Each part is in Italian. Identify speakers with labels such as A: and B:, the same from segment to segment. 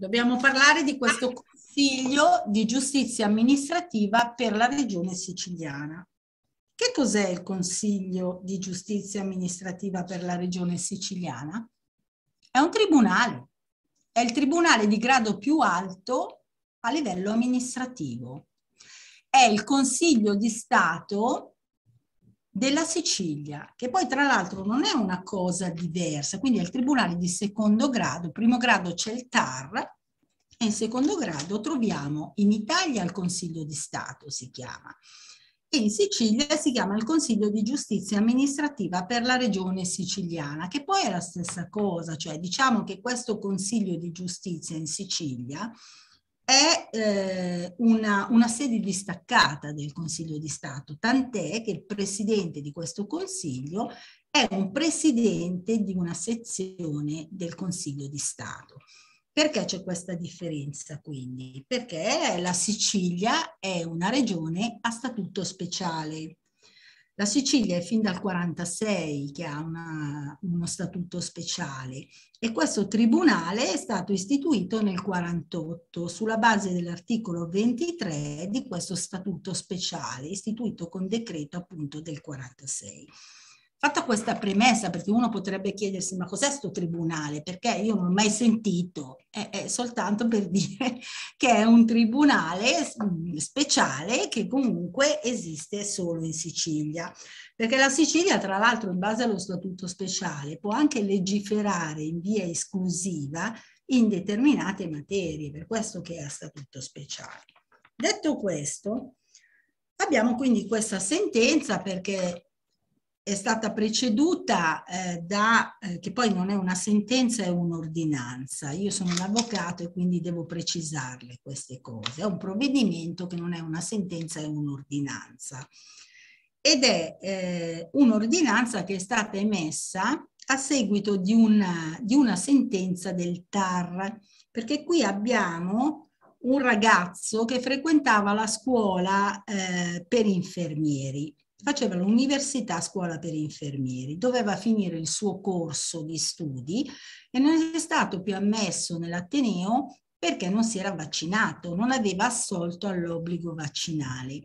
A: Dobbiamo parlare di questo ah. Consiglio di Giustizia Amministrativa per la Regione Siciliana. Che cos'è il Consiglio di Giustizia Amministrativa per la Regione Siciliana? È un tribunale, è il tribunale di grado più alto a livello amministrativo. È il Consiglio di Stato della Sicilia, che poi tra l'altro non è una cosa diversa, quindi è il tribunale di secondo grado, primo grado c'è il TAR e in secondo grado troviamo in Italia il Consiglio di Stato, si chiama, e in Sicilia si chiama il Consiglio di Giustizia Amministrativa per la regione siciliana, che poi è la stessa cosa, cioè diciamo che questo Consiglio di Giustizia in Sicilia è eh, una, una sede distaccata del Consiglio di Stato, tant'è che il presidente di questo Consiglio è un presidente di una sezione del Consiglio di Stato. Perché c'è questa differenza quindi? Perché la Sicilia è una regione a statuto speciale, la Sicilia è fin dal 1946 che ha una, uno statuto speciale e questo tribunale è stato istituito nel 1948 sulla base dell'articolo 23 di questo statuto speciale, istituito con decreto appunto del 1946. Fatta questa premessa, perché uno potrebbe chiedersi ma cos'è sto tribunale? Perché io non l'ho mai sentito, è, è, soltanto per dire che è un tribunale mm, speciale che comunque esiste solo in Sicilia. Perché la Sicilia, tra l'altro, in base allo statuto speciale, può anche legiferare in via esclusiva in determinate materie, per questo che è a statuto speciale. Detto questo, abbiamo quindi questa sentenza perché è stata preceduta eh, da, eh, che poi non è una sentenza, è un'ordinanza. Io sono un avvocato e quindi devo precisarle queste cose. È un provvedimento che non è una sentenza, è un'ordinanza. Ed è eh, un'ordinanza che è stata emessa a seguito di una, di una sentenza del TAR, perché qui abbiamo un ragazzo che frequentava la scuola eh, per infermieri faceva l'università scuola per infermieri, doveva finire il suo corso di studi e non è stato più ammesso nell'Ateneo perché non si era vaccinato, non aveva assolto all'obbligo vaccinale.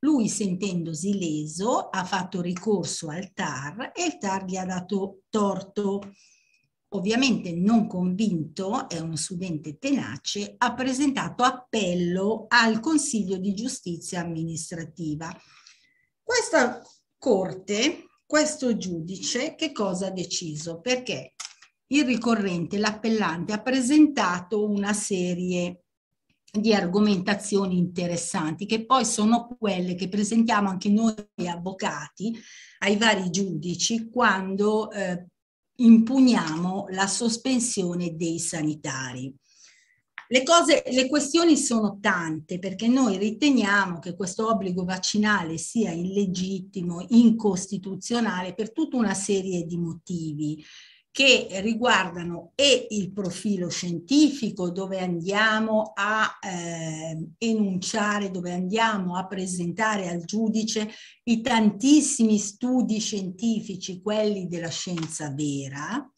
A: Lui, sentendosi leso, ha fatto ricorso al TAR e il TAR gli ha dato torto. Ovviamente non convinto, è uno studente tenace, ha presentato appello al Consiglio di Giustizia amministrativa questa corte, questo giudice, che cosa ha deciso? Perché il ricorrente, l'appellante, ha presentato una serie di argomentazioni interessanti che poi sono quelle che presentiamo anche noi avvocati ai vari giudici quando eh, impugniamo la sospensione dei sanitari le, cose, le questioni sono tante perché noi riteniamo che questo obbligo vaccinale sia illegittimo, incostituzionale per tutta una serie di motivi che riguardano e il profilo scientifico dove andiamo a eh, enunciare, dove andiamo a presentare al giudice i tantissimi studi scientifici, quelli della scienza vera,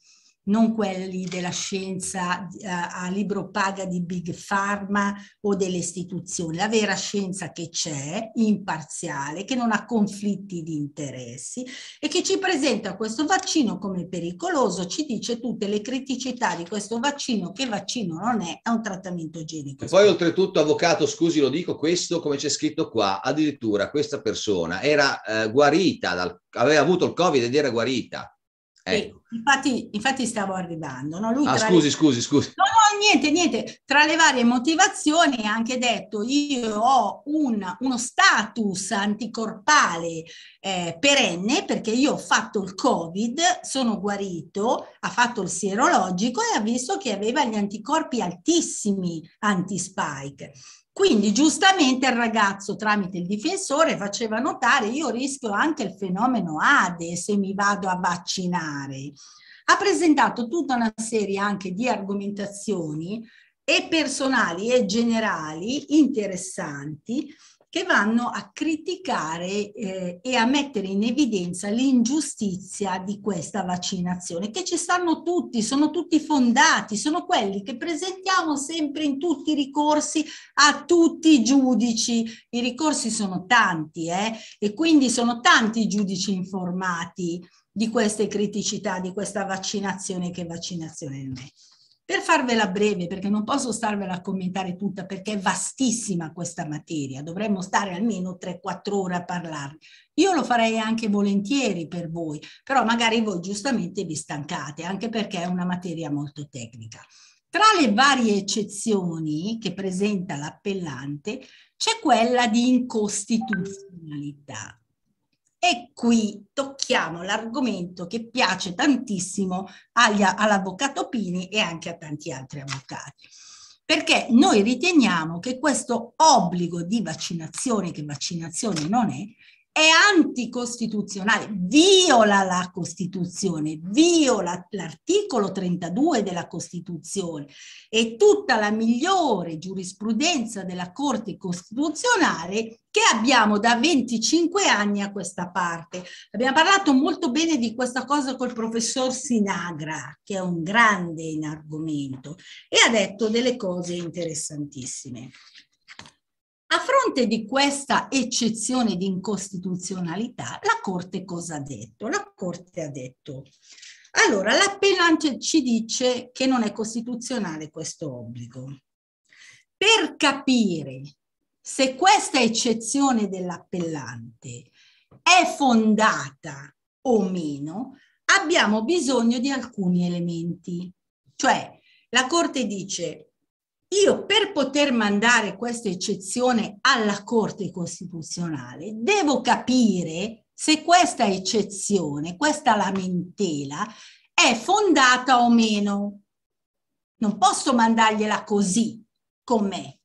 A: non quelli della scienza eh, a libro paga di Big Pharma o delle istituzioni, la vera scienza che c'è, imparziale, che non ha conflitti di interessi e che ci presenta questo vaccino come pericoloso, ci dice tutte le criticità di questo vaccino, che vaccino non è, è un trattamento genico. E poi oltretutto, avvocato, scusi, lo dico questo come c'è scritto qua, addirittura questa persona era eh, guarita, dal, aveva avuto il Covid ed era guarita Ecco. Infatti, infatti, stavo arrivando. No? Lui ah, scusi, le... scusi, scusi. No, no, niente, niente. Tra le varie motivazioni ha anche detto io ho un, uno status anticorpale eh, perenne perché io ho fatto il Covid, sono guarito, ha fatto il sierologico e ha visto che aveva gli anticorpi altissimi anti-spike. Quindi giustamente il ragazzo tramite il difensore faceva notare io rischio anche il fenomeno ADE se mi vado a vaccinare. Ha presentato tutta una serie anche di argomentazioni e personali e generali interessanti che vanno a criticare eh, e a mettere in evidenza l'ingiustizia di questa vaccinazione, che ci stanno tutti, sono tutti fondati, sono quelli che presentiamo sempre in tutti i ricorsi a tutti i giudici. I ricorsi sono tanti eh, e quindi sono tanti i giudici informati di queste criticità, di questa vaccinazione che vaccinazione non è. Per farvela breve, perché non posso starvela a commentare tutta, perché è vastissima questa materia, dovremmo stare almeno 3-4 ore a parlarne. Io lo farei anche volentieri per voi, però magari voi giustamente vi stancate, anche perché è una materia molto tecnica. Tra le varie eccezioni che presenta l'appellante c'è quella di incostituzionalità. E qui tocchiamo l'argomento che piace tantissimo agli, all'avvocato Pini e anche a tanti altri avvocati perché noi riteniamo che questo obbligo di vaccinazione, che vaccinazione non è, è anticostituzionale, viola la Costituzione, viola l'articolo 32 della Costituzione e tutta la migliore giurisprudenza della Corte Costituzionale che abbiamo da 25 anni a questa parte. Abbiamo parlato molto bene di questa cosa col professor Sinagra, che è un grande in argomento, e ha detto delle cose interessantissime. A fronte di questa eccezione di incostituzionalità, la Corte cosa ha detto? La Corte ha detto, allora la pena ci dice che non è costituzionale questo obbligo. Per capire se questa eccezione dell'appellante è fondata o meno, abbiamo bisogno di alcuni elementi. Cioè, la Corte dice io per poter mandare questa eccezione alla Corte Costituzionale devo capire se questa eccezione, questa lamentela è fondata o meno. Non posso mandargliela così con me.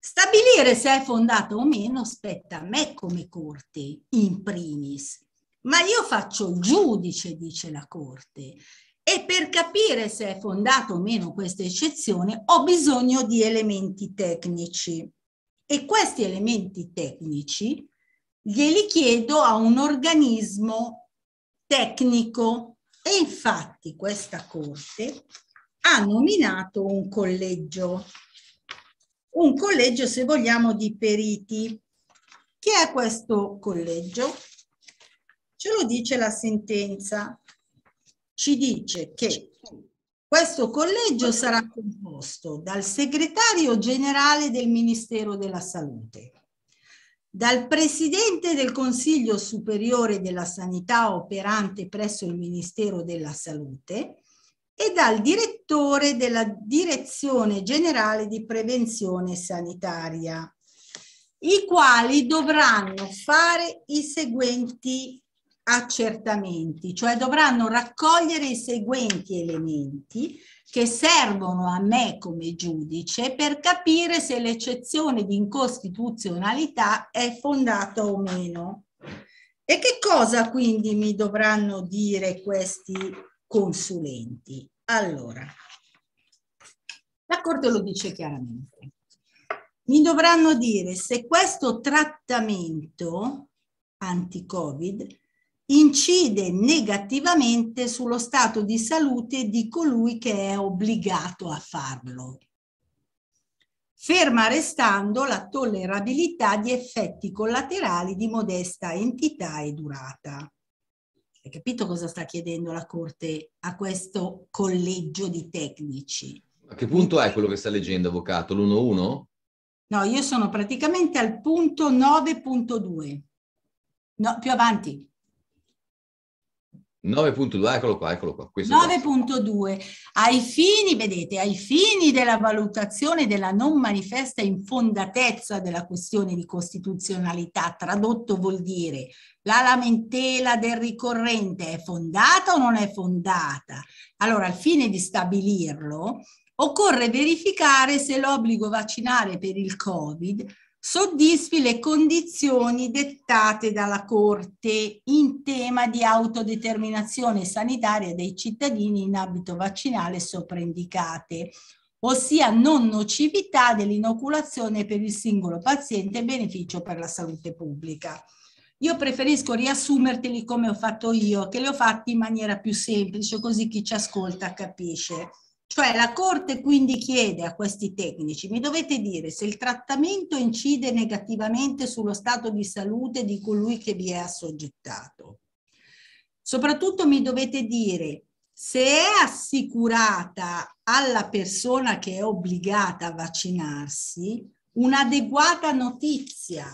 A: Stabilire se è fondata o meno spetta a me come Corte in primis. Ma io faccio il giudice, dice la Corte, e per capire se è fondata o meno questa eccezione ho bisogno di elementi tecnici. E questi elementi tecnici glieli chiedo a un organismo tecnico. E infatti questa Corte ha nominato un collegio, un collegio se vogliamo di periti. Chi è questo collegio? Ce lo dice la sentenza ci dice che questo collegio sarà composto dal segretario generale del Ministero della Salute, dal presidente del Consiglio Superiore della Sanità operante presso il Ministero della Salute e dal direttore della Direzione Generale di Prevenzione Sanitaria, i quali dovranno fare i seguenti accertamenti, cioè dovranno raccogliere i seguenti elementi che servono a me come giudice per capire se l'eccezione di incostituzionalità è fondata o meno. E che cosa quindi mi dovranno dire questi consulenti? Allora, la Corte lo dice chiaramente. Mi dovranno dire se questo trattamento anti-Covid incide negativamente sullo stato di salute di colui che è obbligato a farlo. Ferma restando la tollerabilità di effetti collaterali di modesta entità e durata. Hai capito cosa sta chiedendo la Corte a questo collegio di tecnici? A che punto è quello che sta leggendo, avvocato? L'1-1? No, io sono praticamente al punto 9.2. No, più avanti, 9.2, eccolo qua, eccolo qua. 9.2. Ai fini, vedete, ai fini della valutazione della non manifesta infondatezza della questione di costituzionalità, tradotto vuol dire la lamentela del ricorrente è fondata o non è fondata? Allora, al fine di stabilirlo, occorre verificare se l'obbligo vaccinale per il Covid soddisfi le condizioni dettate dalla Corte in tema di autodeterminazione sanitaria dei cittadini in abito vaccinale sopraindicate, ossia non nocività dell'inoculazione per il singolo paziente e beneficio per la salute pubblica. Io preferisco riassumerteli come ho fatto io, che li ho fatti in maniera più semplice, così chi ci ascolta capisce. Cioè la Corte quindi chiede a questi tecnici, mi dovete dire se il trattamento incide negativamente sullo stato di salute di colui che vi è assoggettato. Soprattutto mi dovete dire se è assicurata alla persona che è obbligata a vaccinarsi un'adeguata notizia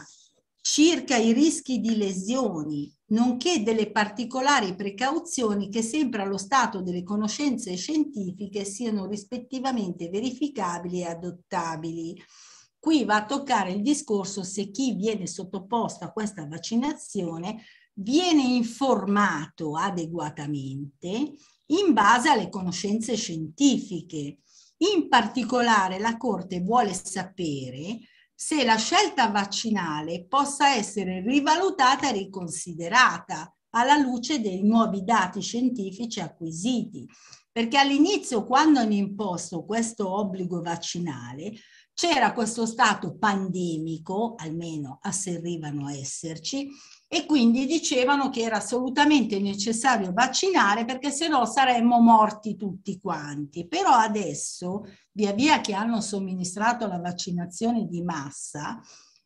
A: circa i rischi di lesioni nonché delle particolari precauzioni che sempre allo stato delle conoscenze scientifiche siano rispettivamente verificabili e adottabili. Qui va a toccare il discorso se chi viene sottoposto a questa vaccinazione viene informato adeguatamente in base alle conoscenze scientifiche. In particolare la Corte vuole sapere se la scelta vaccinale possa essere rivalutata e riconsiderata alla luce dei nuovi dati scientifici acquisiti. Perché all'inizio, quando hanno imposto questo obbligo vaccinale, c'era questo stato pandemico, almeno asserivano esserci, e quindi dicevano che era assolutamente necessario vaccinare perché se no saremmo morti tutti quanti. Però adesso, via via che hanno somministrato la vaccinazione di massa,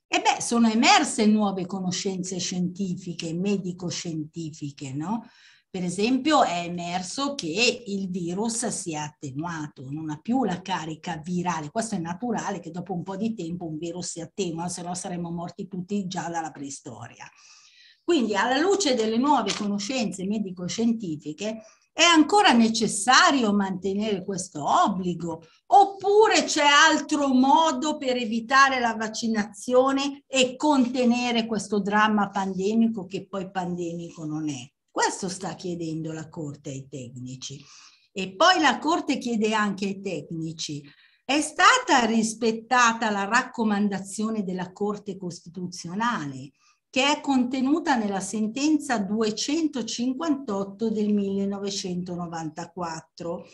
A: e beh, sono emerse nuove conoscenze scientifiche, medico-scientifiche, no? Per esempio è emerso che il virus si è attenuato, non ha più la carica virale. Questo è naturale che dopo un po' di tempo un virus si attenua, se no saremmo morti tutti già dalla preistoria. Quindi alla luce delle nuove conoscenze medico-scientifiche è ancora necessario mantenere questo obbligo oppure c'è altro modo per evitare la vaccinazione e contenere questo dramma pandemico che poi pandemico non è? Questo sta chiedendo la Corte ai tecnici. E poi la Corte chiede anche ai tecnici, è stata rispettata la raccomandazione della Corte Costituzionale che è contenuta nella sentenza 258 del 1994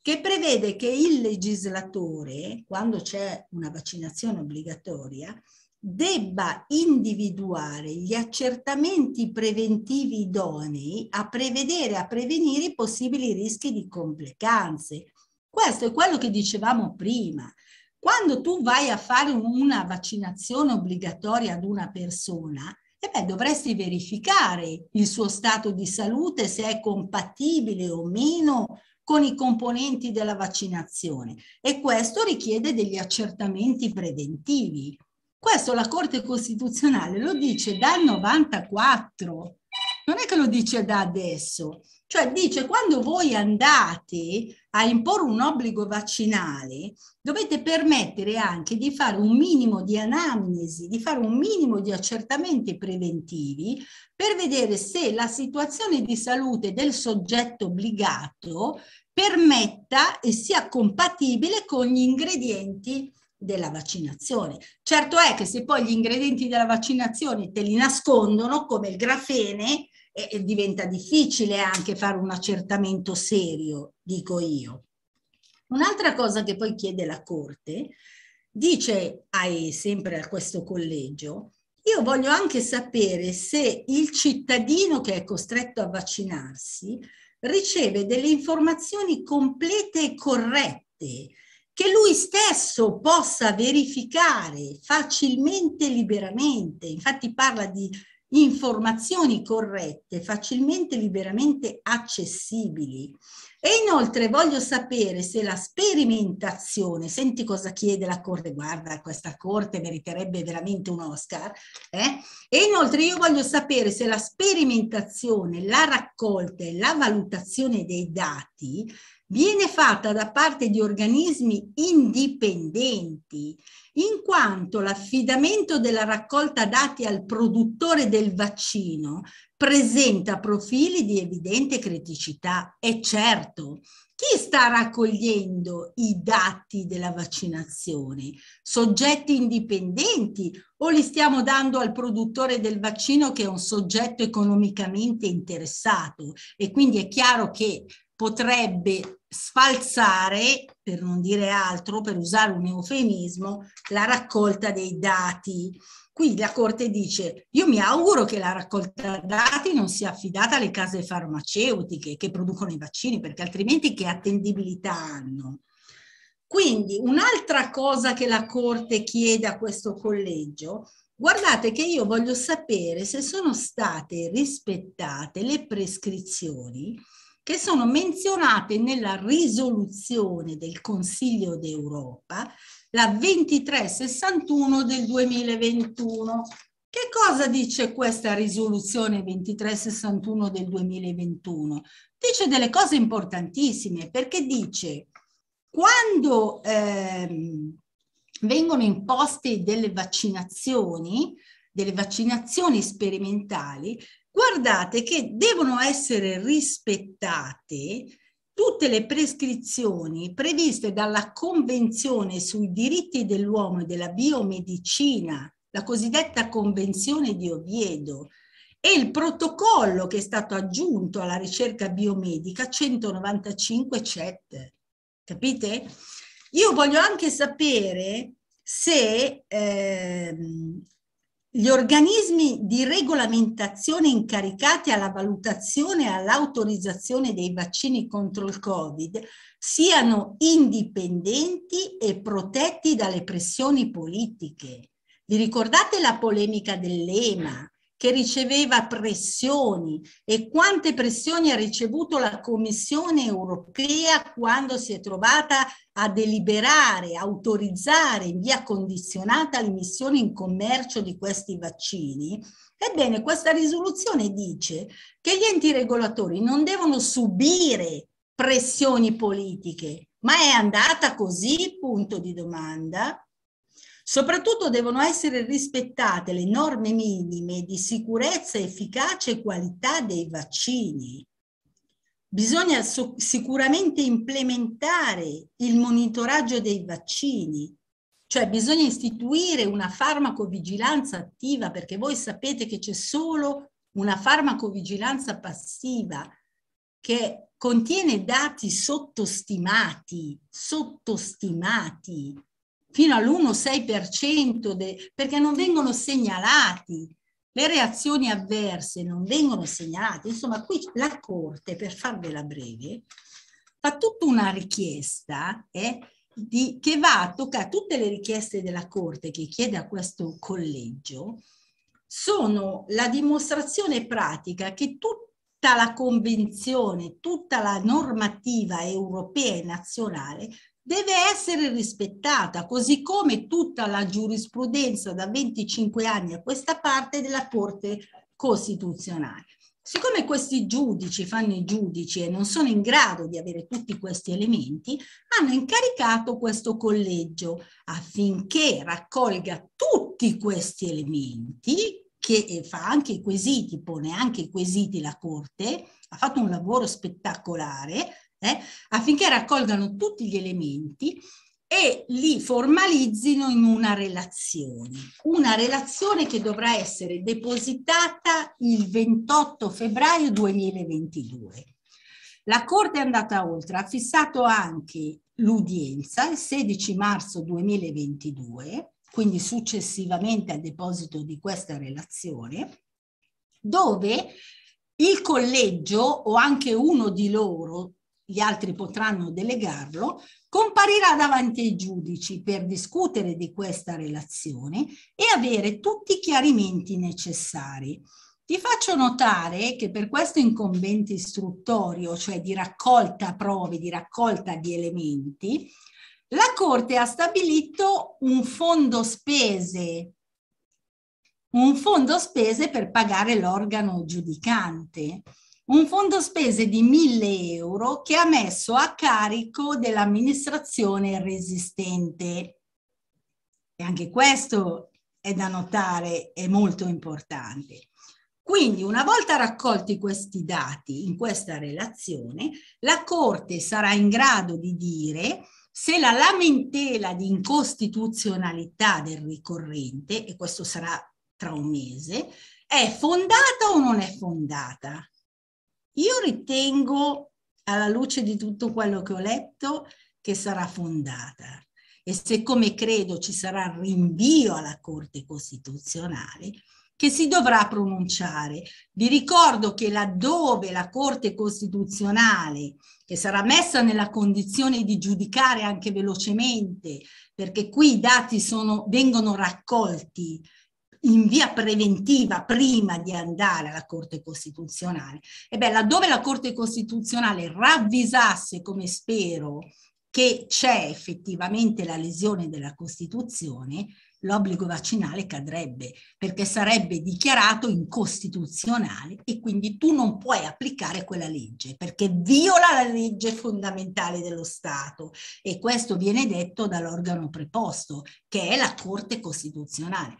A: che prevede che il legislatore, quando c'è una vaccinazione obbligatoria, debba individuare gli accertamenti preventivi idonei a prevedere, e a prevenire i possibili rischi di complicanze. Questo è quello che dicevamo prima, quando tu vai a fare una vaccinazione obbligatoria ad una persona, eh beh, dovresti verificare il suo stato di salute, se è compatibile o meno con i componenti della vaccinazione e questo richiede degli accertamenti preventivi. Questo la Corte Costituzionale lo dice dal 94, non è che lo dice da adesso, cioè dice quando voi andate a imporre un obbligo vaccinale dovete permettere anche di fare un minimo di anamnesi, di fare un minimo di accertamenti preventivi per vedere se la situazione di salute del soggetto obbligato permetta e sia compatibile con gli ingredienti della vaccinazione. Certo è che se poi gli ingredienti della vaccinazione te li nascondono, come il grafene, eh, diventa difficile anche fare un accertamento serio, dico io. Un'altra cosa che poi chiede la Corte, dice ai, sempre a questo collegio, io voglio anche sapere se il cittadino che è costretto a vaccinarsi riceve delle informazioni complete e corrette, che lui stesso possa verificare facilmente e liberamente. Infatti parla di informazioni corrette, facilmente e liberamente accessibili. E inoltre voglio sapere se la sperimentazione, senti cosa chiede la Corte, guarda questa Corte meriterebbe veramente un Oscar, eh? e inoltre io voglio sapere se la sperimentazione, la raccolta e la valutazione dei dati viene fatta da parte di organismi indipendenti, in quanto l'affidamento della raccolta dati al produttore del vaccino presenta profili di evidente criticità. È certo, chi sta raccogliendo i dati della vaccinazione? Soggetti indipendenti o li stiamo dando al produttore del vaccino che è un soggetto economicamente interessato? E quindi è chiaro che potrebbe sfalsare, per non dire altro, per usare un eufemismo, la raccolta dei dati. Qui la Corte dice, io mi auguro che la raccolta dati non sia affidata alle case farmaceutiche che producono i vaccini, perché altrimenti che attendibilità hanno? Quindi un'altra cosa che la Corte chiede a questo collegio, guardate che io voglio sapere se sono state rispettate le prescrizioni che sono menzionate nella risoluzione del Consiglio d'Europa, la 2361 del 2021. Che cosa dice questa risoluzione 2361 del 2021? Dice delle cose importantissime perché dice quando ehm, vengono imposte delle vaccinazioni, delle vaccinazioni sperimentali, guardate che devono essere rispettate tutte le prescrizioni previste dalla Convenzione sui diritti dell'uomo e della biomedicina, la cosiddetta Convenzione di Oviedo, e il protocollo che è stato aggiunto alla ricerca biomedica 195 CET. Capite? Io voglio anche sapere se ehm, gli organismi di regolamentazione incaricati alla valutazione e all'autorizzazione dei vaccini contro il Covid siano indipendenti e protetti dalle pressioni politiche. Vi ricordate la polemica dell'EMA? che riceveva pressioni e quante pressioni ha ricevuto la Commissione europea quando si è trovata a deliberare, autorizzare in via condizionata l'emissione in commercio di questi vaccini, ebbene questa risoluzione dice che gli enti regolatori non devono subire pressioni politiche, ma è andata così, punto di domanda, Soprattutto devono essere rispettate le norme minime di sicurezza, efficacia e qualità dei vaccini. Bisogna so sicuramente implementare il monitoraggio dei vaccini, cioè bisogna istituire una farmacovigilanza attiva perché voi sapete che c'è solo una farmacovigilanza passiva che contiene dati sottostimati, sottostimati fino all'1-6% de, perché non vengono segnalati. Le reazioni avverse non vengono segnalate. Insomma, qui la Corte, per farvela breve, fa tutta una richiesta eh, di, che va a toccare tutte le richieste della Corte che chiede a questo collegio, sono la dimostrazione pratica che tutta la convenzione, tutta la normativa europea e nazionale deve essere rispettata, così come tutta la giurisprudenza da 25 anni a questa parte della Corte Costituzionale. Siccome questi giudici fanno i giudici e non sono in grado di avere tutti questi elementi, hanno incaricato questo collegio affinché raccolga tutti questi elementi, che eh, fa anche i quesiti, pone anche i quesiti la Corte, ha fatto un lavoro spettacolare, eh, affinché raccolgano tutti gli elementi e li formalizzino in una relazione. Una relazione che dovrà essere depositata il 28 febbraio 2022. La Corte è andata oltre, ha fissato anche l'udienza il 16 marzo 2022, quindi successivamente al deposito di questa relazione, dove il collegio o anche uno di loro gli altri potranno delegarlo, comparirà davanti ai giudici per discutere di questa relazione e avere tutti i chiarimenti necessari. Ti faccio notare che per questo incombente istruttorio, cioè di raccolta prove, di raccolta di elementi, la Corte ha stabilito un fondo spese, un fondo spese per pagare l'organo giudicante un fondo spese di 1000 euro che ha messo a carico dell'amministrazione resistente. E anche questo è da notare, è molto importante. Quindi una volta raccolti questi dati in questa relazione, la Corte sarà in grado di dire se la lamentela di incostituzionalità del ricorrente, e questo sarà tra un mese, è fondata o non è fondata. Io ritengo, alla luce di tutto quello che ho letto, che sarà fondata. E siccome credo ci sarà rinvio alla Corte Costituzionale, che si dovrà pronunciare. Vi ricordo che laddove la Corte Costituzionale, che sarà messa nella condizione di giudicare anche velocemente, perché qui i dati sono, vengono raccolti in via preventiva prima di andare alla Corte Costituzionale. E beh, laddove la Corte Costituzionale ravvisasse, come spero, che c'è effettivamente la lesione della Costituzione, l'obbligo vaccinale cadrebbe perché sarebbe dichiarato incostituzionale e quindi tu non puoi applicare quella legge perché viola la legge fondamentale dello Stato e questo viene detto dall'organo preposto che è la Corte Costituzionale.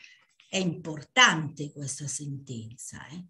A: È importante questa sentenza. Eh?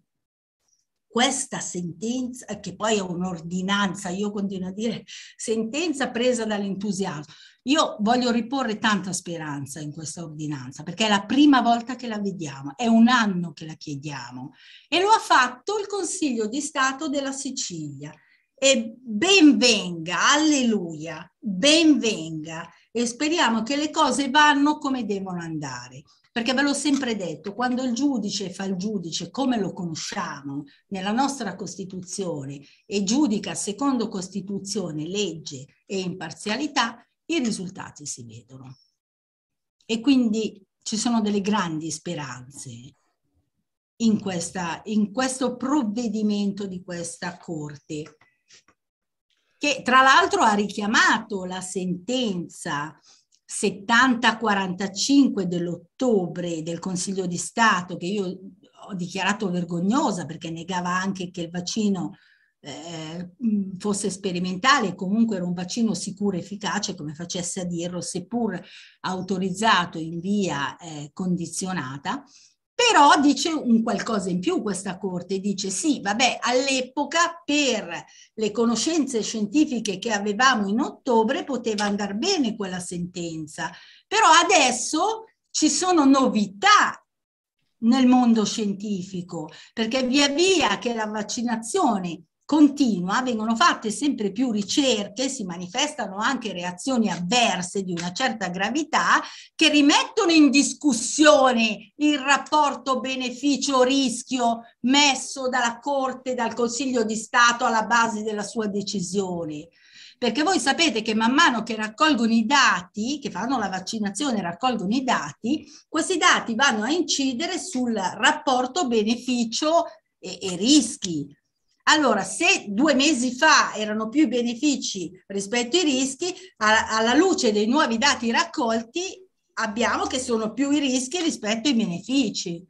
A: Questa sentenza, che poi è un'ordinanza, io continuo a dire sentenza presa dall'entusiasmo. Io voglio riporre tanta speranza in questa ordinanza, perché è la prima volta che la vediamo, è un anno che la chiediamo e lo ha fatto il Consiglio di Stato della Sicilia e benvenga, alleluia, benvenga. e speriamo che le cose vanno come devono andare. Perché ve l'ho sempre detto, quando il giudice fa il giudice come lo conosciamo nella nostra Costituzione e giudica secondo Costituzione, legge e imparzialità, i risultati si vedono. E quindi ci sono delle grandi speranze in, questa, in questo provvedimento di questa Corte che tra l'altro ha richiamato la sentenza 70-45 dell'ottobre del Consiglio di Stato, che io ho dichiarato vergognosa perché negava anche che il vaccino eh, mm, fosse sperimentale, comunque era un vaccino sicuro e efficace, come facesse a dirlo, seppur autorizzato in via eh, condizionata, però dice un qualcosa in più questa Corte, dice sì, vabbè, all'epoca per le conoscenze scientifiche che avevamo in ottobre poteva andare bene quella sentenza, però adesso ci sono novità nel mondo scientifico, perché via via che la vaccinazione continua, vengono fatte sempre più ricerche, si manifestano anche reazioni avverse di una certa gravità che rimettono in discussione il rapporto beneficio-rischio messo dalla Corte, dal Consiglio di Stato alla base della sua decisione perché voi sapete che man mano che raccolgono i dati, che fanno la vaccinazione, raccolgono i dati, questi dati vanno a incidere sul rapporto beneficio e, e rischi. Allora, se due mesi fa erano più i benefici rispetto ai rischi, alla luce dei nuovi dati raccolti abbiamo che sono più i rischi rispetto ai benefici.